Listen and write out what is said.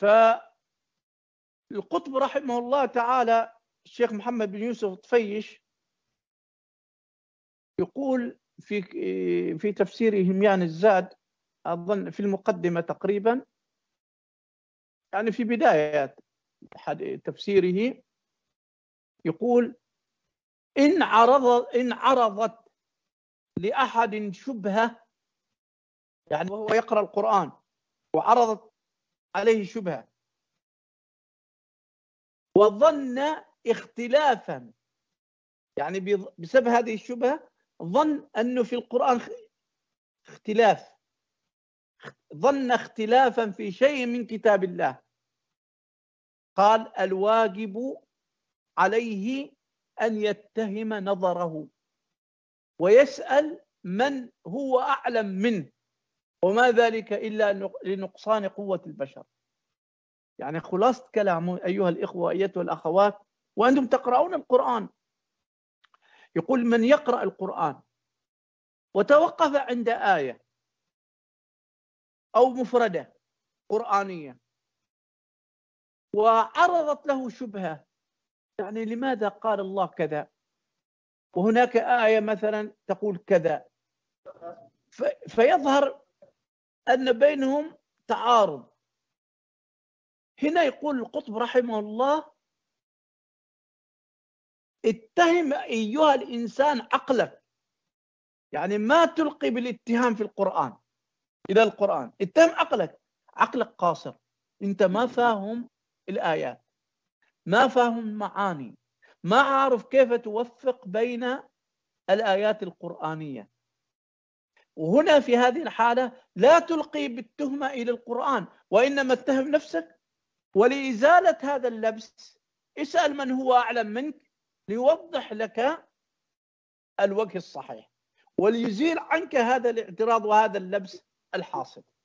فالقطب رحمه الله تعالى الشيخ محمد بن يوسف الطفيش يقول في في تفسير هميان يعني الزاد اظن في المقدمه تقريبا يعني في بدايه تفسيره يقول ان عرض ان عرضت لاحد شبهه يعني وهو يقرا القران وعرضت عليه شبهة وظن اختلافا يعني بسبب هذه الشبهة ظن أنه في القرآن اختلاف ظن اختلافا في شيء من كتاب الله قال الواجب عليه أن يتهم نظره ويسأل من هو أعلم منه وما ذلك إلا لنقصان قوة البشر يعني خلاصة كلامه أيها الإخوة أيتها الأخوات وأنتم تقرؤون القرآن يقول من يقرأ القرآن وتوقف عند آية أو مفردة قرآنية وعرضت له شبهة يعني لماذا قال الله كذا وهناك آية مثلا تقول كذا فيظهر أن بينهم تعارض هنا يقول القطب رحمه الله اتهم أيها الإنسان عقلك يعني ما تلقي بالاتهام في القرآن إلى القرآن اتهم عقلك عقلك قاصر أنت ما فاهم الآيات ما فاهم المعاني ما عارف كيف توفق بين الآيات القرآنية وهنا في هذه الحالة لا تلقي بالتهمة إلى القرآن وإنما اتهم نفسك ولإزالة هذا اللبس اسأل من هو أعلم منك ليوضح لك الوجه الصحيح وليزيل عنك هذا الاعتراض وهذا اللبس الحاصل